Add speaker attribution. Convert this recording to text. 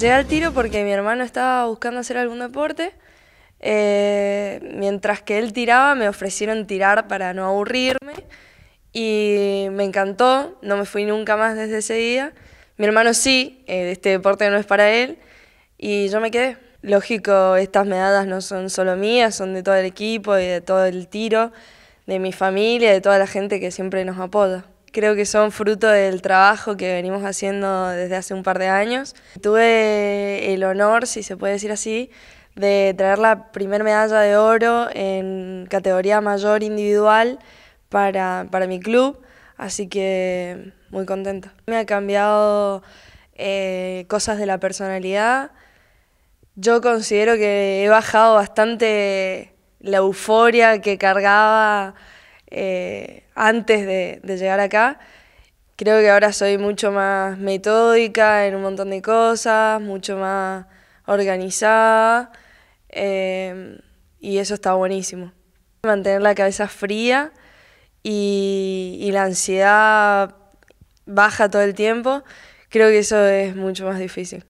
Speaker 1: Llegué al tiro porque mi hermano estaba buscando hacer algún deporte. Eh, mientras que él tiraba, me ofrecieron tirar para no aburrirme. Y me encantó, no me fui nunca más desde ese día. Mi hermano sí, eh, este deporte no es para él. Y yo me quedé. Lógico, estas medallas no son solo mías, son de todo el equipo y de todo el tiro, de mi familia, de toda la gente que siempre nos apoya creo que son fruto del trabajo que venimos haciendo desde hace un par de años. Tuve el honor, si se puede decir así, de traer la primera medalla de oro en categoría mayor individual para, mi club, así que muy contenta. Me ha cambiado eh, cosas de la personalidad. Yo considero que he bajado bastante la euforia que cargaba eh, antes de, llegar acá. Creo que ahora soy mucho más metódica en un montón de cosas, mucho más organizada eh, y eso está buenísimo. Mantener la cabeza fría y la ansiedad baja todo el tiempo, creo que eso es mucho más difícil.